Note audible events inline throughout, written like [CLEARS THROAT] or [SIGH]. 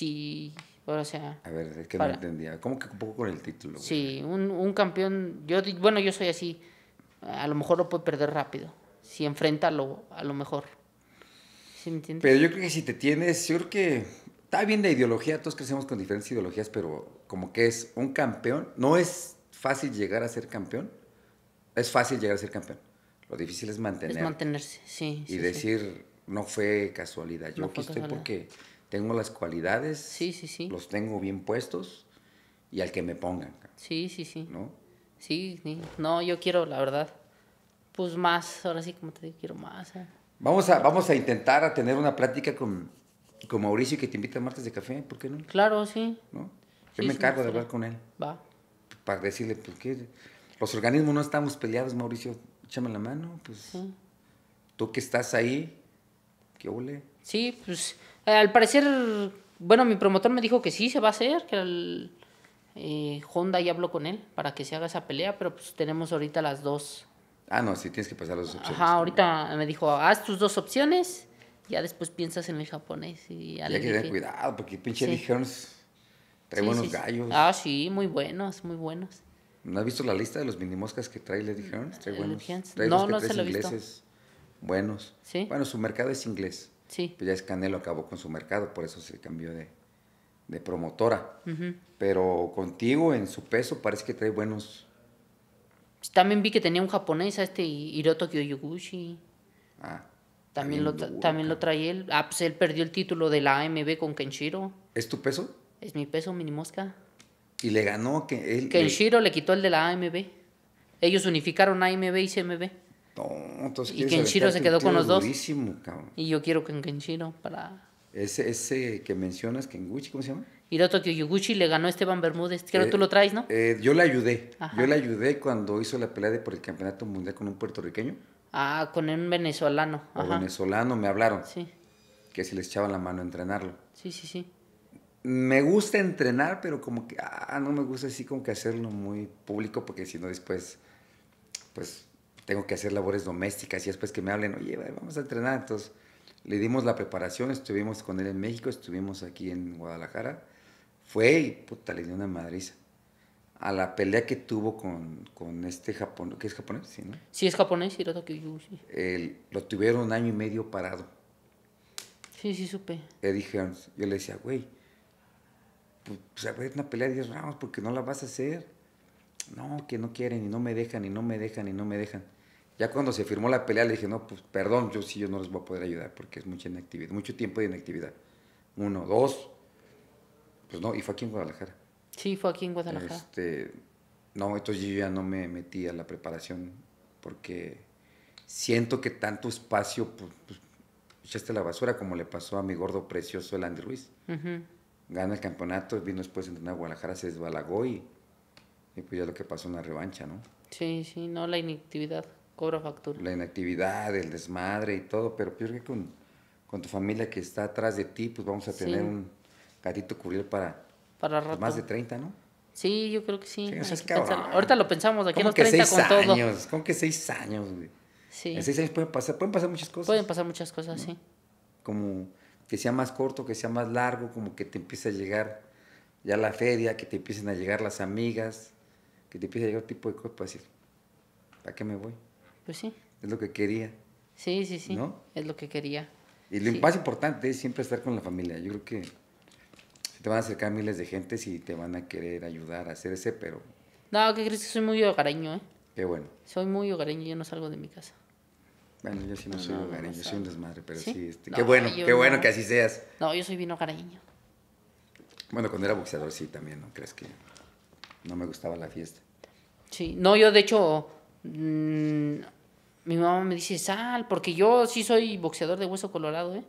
sí, o sea... A ver, es que no entendía. ¿Cómo que un poco con el título? Sí, un, campeón, yo bueno, yo soy así, a lo mejor lo puede perder rápido, si enfrenta a lo, mejor. Pero yo creo que si te tienes, yo creo que está bien de ideología, todos crecemos con diferentes ideologías, pero como que es un campeón, no es fácil llegar a ser campeón, es fácil llegar a ser campeón. Lo difícil es mantener. Es mantenerse, sí. Y decir, no fue casualidad, yo porque tengo las cualidades, sí, sí, sí. los tengo bien puestos y al que me pongan. Sí, sí, sí. ¿No? Sí, sí. no, yo quiero, la verdad, pues más, ahora sí, como te digo, quiero más. ¿eh? Vamos, a, vamos a intentar a tener una plática con, con Mauricio que te invita a martes de café, ¿por qué no? Claro, sí. ¿No? Yo me encargo de hablar con él. Va. Para decirle, ¿por qué, los organismos no estamos peleados, Mauricio, échame la mano, pues. Tú que estás ahí, ¿qué ole? Sí, pues eh, al parecer, bueno, mi promotor me dijo que sí se va a hacer, que el, eh, Honda ya habló con él para que se haga esa pelea, pero pues tenemos ahorita las dos. Ah, no, sí, tienes que pasar las dos opciones. Ajá, ahorita me dijo, haz tus dos opciones, ya después piensas en el japonés. Y hay que tener cuidado, porque pinche Lady dijeron, trae buenos gallos. Ah, sí, muy buenos, muy buenos. ¿No has visto la lista de los mini moscas que trae Lady Hearns? Trae eh, no, no se lo he visto. Buenos. Bueno, su mercado es inglés. Sí. Pues ya es Canelo acabó con su mercado, por eso se cambió de, promotora. Pero contigo en su peso parece que trae buenos. Pues también vi que tenía un japonés, a este Hiroto Kyoyuguchi. Ah. También, lo, también lo trae él. Ah, pues él perdió el título de la AMB con Kenshiro. ¿Es tu peso? Es mi peso, mini mosca. Y le ganó que él. Kenshiro le quitó el de la AMB. Ellos unificaron AMB y CMB. No, y Kenshiro se quedó con los dos. y yo quiero que en Kenshiro para. Ese, que mencionas, Kenguchi, ¿cómo se llama? Hiroto Yuguchi le ganó a Esteban Bermúdez. Eh, tú lo traes, ¿no? Eh, yo le ayudé. Yo le ayudé cuando hizo la pelea de por el campeonato mundial con un puertorriqueño. Ah, con un venezolano. O venezolano, me hablaron. Sí. Que se les echaban la mano a entrenarlo. Sí, sí, sí. Me gusta entrenar, pero como que, ah, no me gusta así como que hacerlo muy público, porque si no después, pues tengo que hacer labores domésticas y después que me hablen, oye, vamos a entrenar. Entonces, le dimos la preparación, estuvimos con él en México, estuvimos aquí en Guadalajara. Fue y puta, le dio una madriza. A la pelea que tuvo con, con este japonés, que es japonés, ¿sí, no? Sí, es japonés, Hiroto sí. lo tuvieron un año y medio parado. Sí, sí, supe. Le yo le decía, güey, pues, a ver, una pelea de 10 rounds porque no la vas a hacer no, que no quieren y no me dejan y no me dejan y no me dejan. Ya cuando se firmó la pelea le dije, no, pues perdón, yo sí, yo no les voy a poder ayudar porque es mucha inactividad, mucho tiempo de inactividad. Uno, dos, pues no, y fue aquí en Guadalajara. Sí, fue aquí en Guadalajara. Este, no, entonces yo ya no me metí a la preparación porque siento que tanto espacio, pues, pues echaste la basura como le pasó a mi gordo precioso, el Andy Ruiz. Gana el campeonato, vino después a entrenar a Guadalajara, se desbalagó y pues ya lo que pasó una revancha, ¿no? Sí, sí, no, la inactividad cobra factura. La inactividad, el desmadre y todo, pero peor que con, con tu familia que está atrás de ti, pues vamos a tener un gatito cubrir para, para pues, más de 30, ¿no? Sí, yo creo que sí. Ahorita lo pensamos, aquí en los 30 Años? ¿Cómo que seis años, güey? Sí. En seis años pueden pasar, pueden pasar muchas cosas. Pueden pasar muchas cosas, sí. Como que sea más corto, que sea más largo, como que te empiece a llegar ya la feria, que te empiecen a llegar las amigas, que te empieza a llegar tipo de cosas para decir, ¿para qué me voy? Pues sí. Es lo que quería. Sí, sí, sí. ¿No? Es lo que quería. Y lo más importante es siempre estar con la familia. Yo creo que te van a acercar miles de gente y te van a querer ayudar a hacer ese, pero... No, que crees que soy muy hogareño, ¿eh? Qué bueno. Soy muy hogareño, yo no salgo de mi casa. Bueno, yo sí no, soy hogareño, soy un desmadre, pero sí, este, qué bueno, qué bueno que así seas. No, yo soy bien hogareño. Bueno, cuando era boxeador sí también, ¿no crees que...? no me gustaba la fiesta. Sí, no, yo de hecho, mm, mi mamá me dice, sal, porque yo sí soy boxeador de hueso colorado, ¿eh?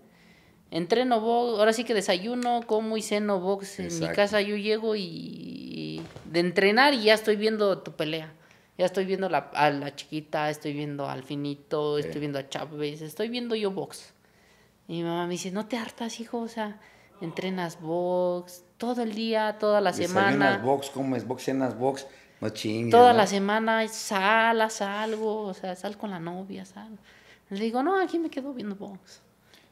Entreno box, ahora sí que desayuno, como y ceno box. En mi casa yo llego y, de entrenar y ya estoy viendo tu pelea. Ya estoy viendo a la chiquita, estoy viendo al finito, estoy viendo a Chávez, estoy viendo yo box. Y mi mamá me dice, no te hartas, hijo, o sea, entrenas box, todo el día, toda la semana. box, comes box, cenas box, no chingues. Toda la semana salas, salgo, algo, o sea, sal con la novia, sal. Le digo, no, aquí me quedo viendo box.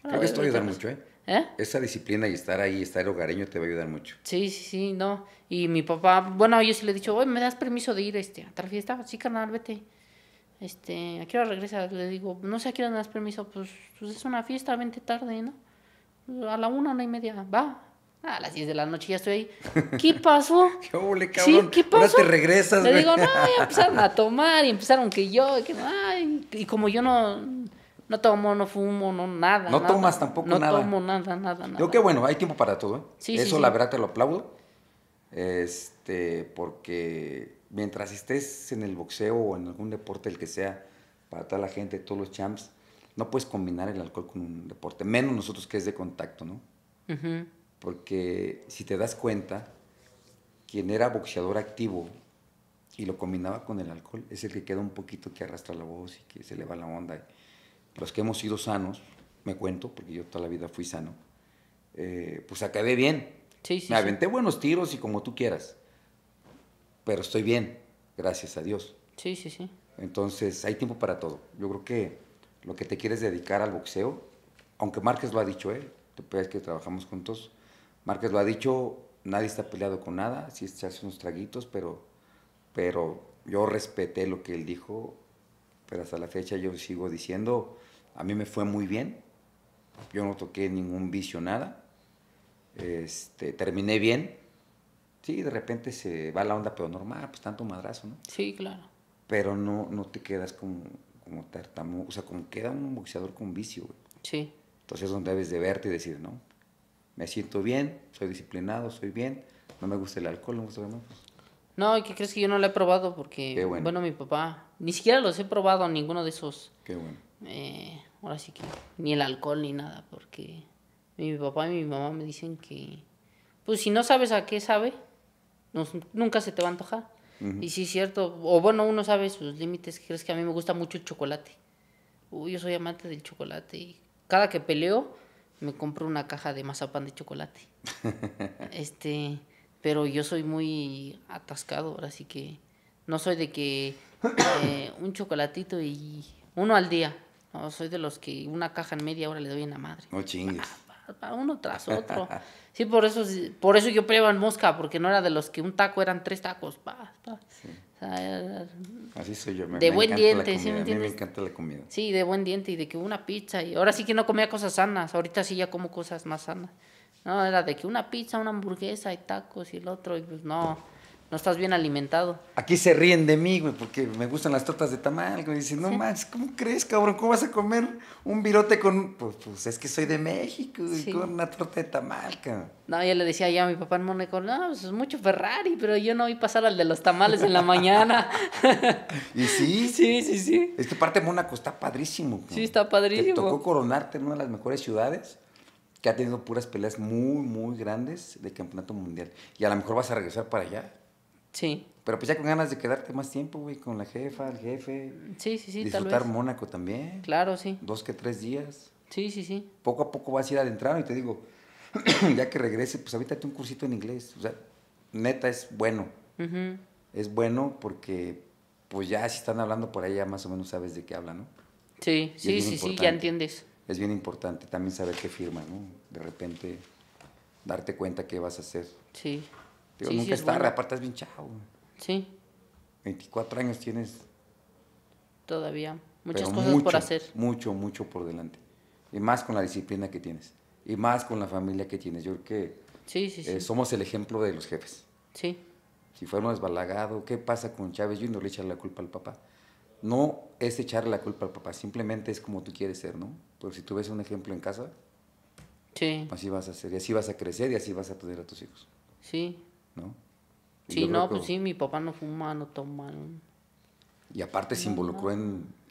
Creo que esto ayuda mucho, ¿eh? ¿eh? Esa disciplina y estar ahí, estar hogareño te va a ayudar mucho. Sí, sí, sí, no. Y mi papá, bueno, yo sí le he dicho, oye, ¿me das permiso de ir este, a tal fiesta? Sí, carnal, vete. Este, aquí qué Le digo, no sé a qué hora me das permiso. Pues, pues es una fiesta, vente tarde, ¿no? A la una, una y media, va, a las 10 de la noche ya estoy ahí. [LAUGHS] ¿Qué pasó? ¿Qué cabrón? ¿Sí? ¿Qué pasó? Ahora te regresas, Le digo, no, ya [LAUGHS] empezaron a tomar y empezaron que yo, ay, y como yo no, no tomo, no fumo, no nada. No tomas tampoco nada. No tomo nada, nada, nada. Digo que bueno, hay tiempo para todo. ¿eh? Eso la verdad te lo aplaudo. Este, porque mientras estés en el boxeo o en algún deporte, el que sea, para toda la gente, todos los champs, no puedes combinar el alcohol con un deporte, menos nosotros que es de contacto, ¿no? ajá porque si te das cuenta, quien era boxeador activo y lo combinaba con el alcohol es el que queda un poquito que arrastra la voz y que se le va la onda. Los que hemos sido sanos, me cuento, porque yo toda la vida fui sano, eh, pues acabé bien. me aventé buenos tiros y como tú quieras, pero estoy bien, gracias a Dios. Sí, sí, sí. Entonces, hay tiempo para todo. Yo creo que lo que te quieres dedicar al boxeo, aunque Márquez lo ha dicho, ¿eh? Te que trabajamos juntos, Márquez lo ha dicho, nadie está peleado con nada, sí se hace unos traguitos, pero, pero yo respeté lo que él dijo, pero hasta la fecha yo sigo diciendo, a mí me fue muy bien, yo no toqué ningún vicio, nada, este, terminé bien, sí, de repente se va la onda, pero normal, pues tanto madrazo, ¿no? Sí, claro. Pero no, no te quedas como, como tartamudo, o sea, como queda un boxeador con vicio, güey. Sí. Entonces es donde debes de verte y decir, no, me siento bien, soy disciplinado, soy bien, no me gusta el alcohol, no me gusta No, ¿y qué crees que yo no lo he probado? Porque, bueno. mi papá, ni siquiera los he probado, ninguno de esos. Qué bueno. Eh, ahora sí que, ni el alcohol ni nada, porque mi papá y mi mamá me dicen que, pues si no sabes a qué sabe, no, nunca se te va a antojar. Y sí es cierto, o bueno, uno sabe sus límites, crees que a mí me gusta mucho el chocolate. Uy, yo soy amante del chocolate y cada que peleo, me compro una caja de mazapán de chocolate. [LAUGHS] este, pero yo soy muy atascado, ahora así que no soy de que eh, un chocolatito y uno al día. No, soy de los que una caja en media hora le doy en la madre. No chingues. uno tras otro. Sí, por eso, por eso yo pruebo en mosca, porque no era de los que un taco eran tres tacos. Pa, Sí. Así soy yo. de buen diente, ¿sí me A mí me encanta la comida. Sí, de buen diente y de que una pizza. Y ahora sí que no comía cosas sanas. Ahorita sí ya como cosas más sanas. No, era de que una pizza, una hamburguesa y tacos y el otro. Y pues no no estás bien alimentado. Aquí se ríen de mí, güey, porque me gustan las tortas de tamal, me Dicen, no manches, ¿cómo crees, cabrón? ¿Cómo vas a comer un virote con...? Pues, pues es que soy de México, y con una torta de tamal, cabrón. No, yo le decía ya a mi papá en Mónaco, no, pues es mucho Ferrari, pero yo no vi pasar al de los tamales en la mañana. [LAUGHS] ¿Y sí? Sí, sí, sí. Esta parte de Mónaco está padrísimo. Sí, está padrísimo. Te tocó coronarte en una de las mejores ciudades que ha tenido puras peleas muy, muy grandes de campeonato mundial. Y a lo mejor vas a regresar para allá. Sí. Pero pues ya con ganas de quedarte más tiempo, güey, con la jefa, el jefe. Sí, sí, sí. Disfrutar Mónaco también. Claro, sí. Dos que tres días. Sí, sí, sí. Poco a poco vas a ir adentrando y te digo, [CLEARS THROAT] ya que regrese, pues ahorita un cursito en inglés. O sea, neta es bueno. Es bueno porque, pues ya si están hablando por ahí, ya más o menos sabes de qué hablan, ¿no? Sí, sí, sí, sí, ya entiendes. Es bien importante también saber qué firma, ¿no? De repente darte cuenta qué vas a hacer. Sí nunca sí repartas bien chavo. Sí. 24 años tienes. Todavía. Muchas cosas por hacer. Mucho, mucho por delante. Y más con la disciplina que tienes. Y más con la familia que tienes. Yo creo que sí, sí, eh, somos el ejemplo de los jefes. Sí. Si fuéramos desbalagados, ¿qué pasa con Chávez Yo No le echaré la culpa al papá. No es echarle la culpa al papá, simplemente es como tú quieres ser, ¿no? Pero si tú ves un ejemplo en casa, sí. así vas a ser, y así vas a crecer y así vas a tener a tus hijos. Sí, sí, no, pues sí, mi papá no fuma, no toma. Y aparte se involucró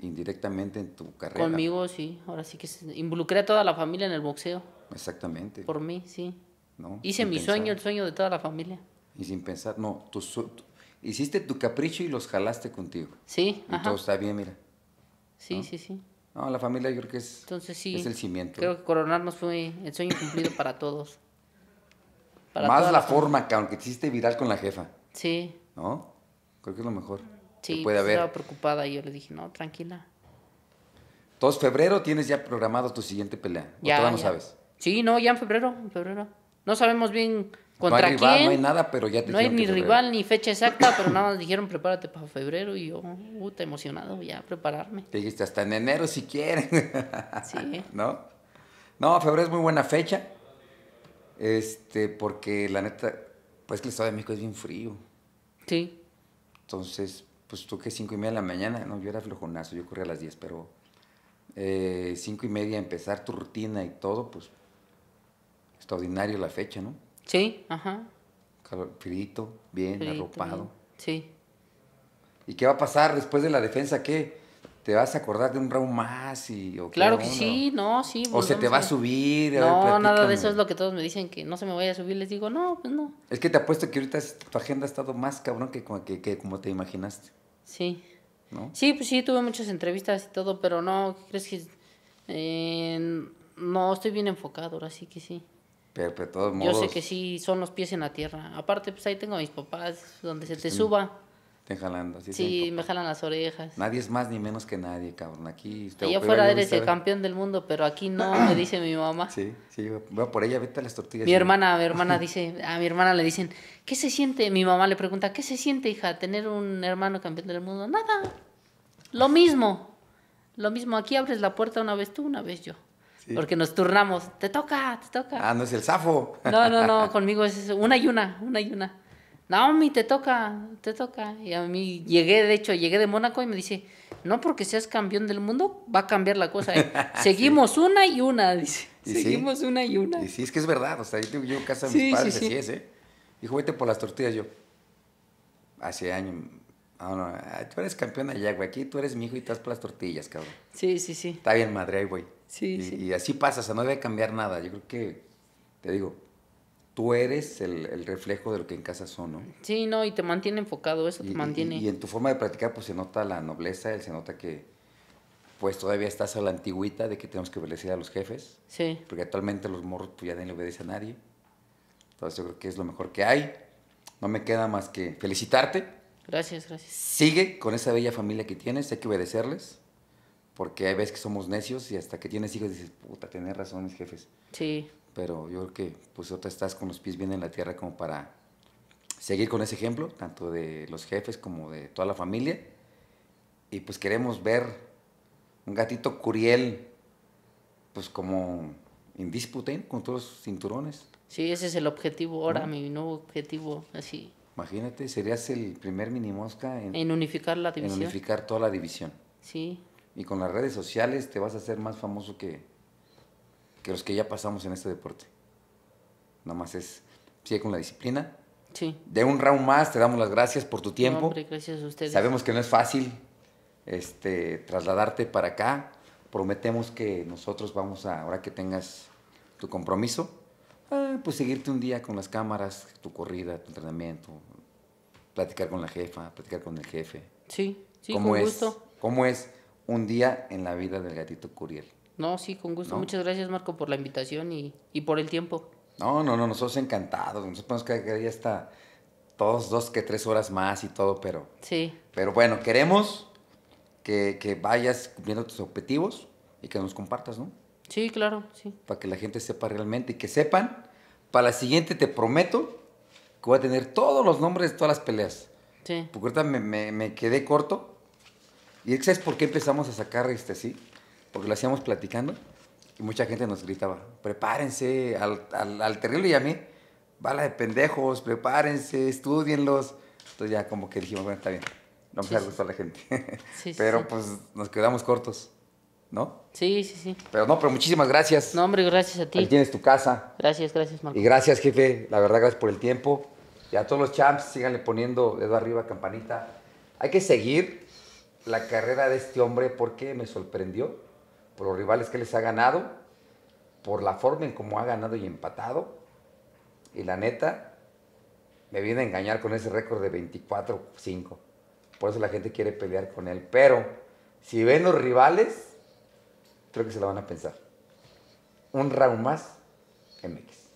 indirectamente en tu carrera. Conmigo, sí. Ahora sí que se... involucré a toda la familia en el boxeo. Exactamente. Por mí, sí. ¿No? Hice mi sueño, el sueño de toda la familia. Y sin pensar, no, hiciste tu capricho y los jalaste contigo. Sí, Y todo está bien, mira. Sí, sí, sí. No, la familia yo creo que es el cimiento. Creo que coronarnos fue el sueño cumplido para todos. Más la forma, que te hiciste viral con la jefa. Sí. ¿No? Creo que es lo mejor. Sí, puede pues, haber. estaba preocupada y yo le dije, no, tranquila. Entonces, febrero tienes ya programado tu siguiente pelea. Ya, todavía no sabes? Sí, no, ya en febrero, febrero. No sabemos bien contra quién. No hay nada, pero ya te No hay ni rival ni fecha exacta, pero nada más dijeron prepárate para febrero y yo, puta, uh, emocionado ya prepararme. dijiste hasta en enero si quieren. Sí. [LAUGHS] ¿No? No, febrero es muy buena fecha. Este, porque la neta, pues que el Estado de México es bien frío. Sí. Entonces, pues tú que cinco y media de la mañana. No, yo era flojonazo, yo corría a las 10, pero eh, cinco y media empezar tu rutina y todo, pues extraordinario la fecha, ¿no? Sí, ajá. Frito, bien, arropado. Sí. ¿Y qué va a pasar después de la defensa? ¿Qué? te vas a acordar de un round más y claro que sí no sí o pues, se te va a, subir no nada de eso es lo que todos me dicen que no se me vaya a subir les digo no pues no es que te apuesto que ahorita tu agenda ha estado más cabrón que como te imaginaste sí sí pues sí tuve muchas entrevistas y todo pero no crees que eh, no estoy bien enfocado ahora sí que sí pero, pero de todos modos yo sé que sí son los pies en la tierra aparte pues ahí tengo a mis papás donde se pues te suba te jalan así. Sí, me jalan las orejas. Nadie es más ni menos que nadie, cabrón. Aquí. está. Allá afuera eres el campeón del mundo, pero aquí no, [CLEARS THROAT] me dice mi mamá. Sí, sí, voy por ella, vete a las tortillas. Mi hermana, mi hermana [LAUGHS] dice, a mi hermana le dicen, ¿qué se siente? Mi mamá le pregunta, ¿qué se siente, hija, tener un hermano campeón del mundo? Nada. Lo mismo. Lo mismo, aquí abres la puerta una vez tú, una vez yo. Porque nos turnamos, te toca, te toca. Ah, no es el zafo. No, no, no, [LAUGHS] conmigo es una y una, una y una. Naomi, te toca, te toca. Y a mí llegué, de hecho, llegué de Mónaco y me dice, no porque seas campeón del mundo, va a cambiar la cosa. ¿eh?". [LAUGHS] Seguimos una y una, dice. Seguimos una y una. Y sí, es que es verdad. O sea, yo, casa de mis padres, así es, ¿eh? Dijo, vete por las tortillas. Yo, hace años, no, no, tú eres campeón allá, güey. Aquí tú eres mi hijo y te por las tortillas, cabrón. Sí, sí, sí. Está bien madre ahí, güey. Sí, y, sí. Y así pasa, o sea, no debe cambiar nada. Yo creo que, te digo, tú eres el, reflejo de lo que en casa son, ¿no? Sí, no, y te mantiene enfocado, eso te mantiene. Y, en tu forma de practicar, pues se nota la nobleza, se nota que, pues todavía estás a la antigüita de que tenemos que obedecer a los jefes. Sí. Porque actualmente los morros, pues ya no le obedece a nadie. Entonces yo creo que es lo mejor que hay. No me queda más que felicitarte. Gracias, gracias. Sigue con esa bella familia que tienes, hay que obedecerles. Porque hay veces que somos necios y hasta que tienes hijos dices, puta, tenés razón mis jefes. Sí pero yo creo que pues otra estás con los pies bien en la tierra como para seguir con ese ejemplo, tanto de los jefes como de toda la familia. Y pues queremos ver un gatito Curiel, pues como indisputen ¿eh? con todos los cinturones. Sí, ese es el objetivo ahora, mi nuevo objetivo, así. Imagínate, serías el primer mini mosca en, unificar la división. unificar toda la división. Sí. Y con las redes sociales te vas a hacer más famoso que, que los que ya pasamos en este deporte. Nada más es, sigue con la disciplina. Sí. De un round más, te damos las gracias por tu tiempo. gracias a ustedes. Sabemos que no es fácil este, trasladarte para acá. Prometemos que nosotros vamos a, ahora que tengas tu compromiso, eh, pues seguirte un día con las cámaras, tu corrida, tu entrenamiento, platicar con la jefa, platicar con el jefe. Sí, sí, con gusto. ¿Cómo es un día en la vida del gatito Curiel? No, sí, con gusto. Muchas gracias, Marco, por la invitación y, por el tiempo. No, no, no, nosotros encantados. Nosotros podemos quedar ya hasta todos dos que tres horas más y todo, pero. Sí. Pero bueno, queremos que, vayas cumpliendo tus objetivos y que nos compartas, ¿no? Sí, claro, sí. Para que la gente sepa realmente y que sepan. Para la siguiente te prometo que voy a tener todos los nombres de todas las peleas. Sí. Porque ahorita me, me quedé corto. ¿Y sabes por qué empezamos a sacar este así? porque lo hacíamos platicando y mucha gente nos gritaba, prepárense, al, al, al terrible y a mí, bala de pendejos, prepárense, estudienlos. Entonces ya como que dijimos, bueno, está bien, no me a gustar la gente. [LAUGHS] pero pues nos quedamos cortos, ¿no? Sí, sí, sí. Pero no, pero muchísimas gracias. No, hombre, gracias a ti. Ahí tienes tu casa. Gracias, gracias, Marco. Y gracias, jefe, la verdad, gracias por el tiempo. Y a todos los champs, síganle poniendo dedo arriba, campanita. Hay que seguir la carrera de este hombre porque me sorprendió por los rivales que les ha ganado, por la forma en cómo ha ganado y empatado. Y la neta, me viene a engañar con ese récord de 24-5. Por eso la gente quiere pelear con él. Pero si ven los rivales, creo que se lo van a pensar. Un round más MX.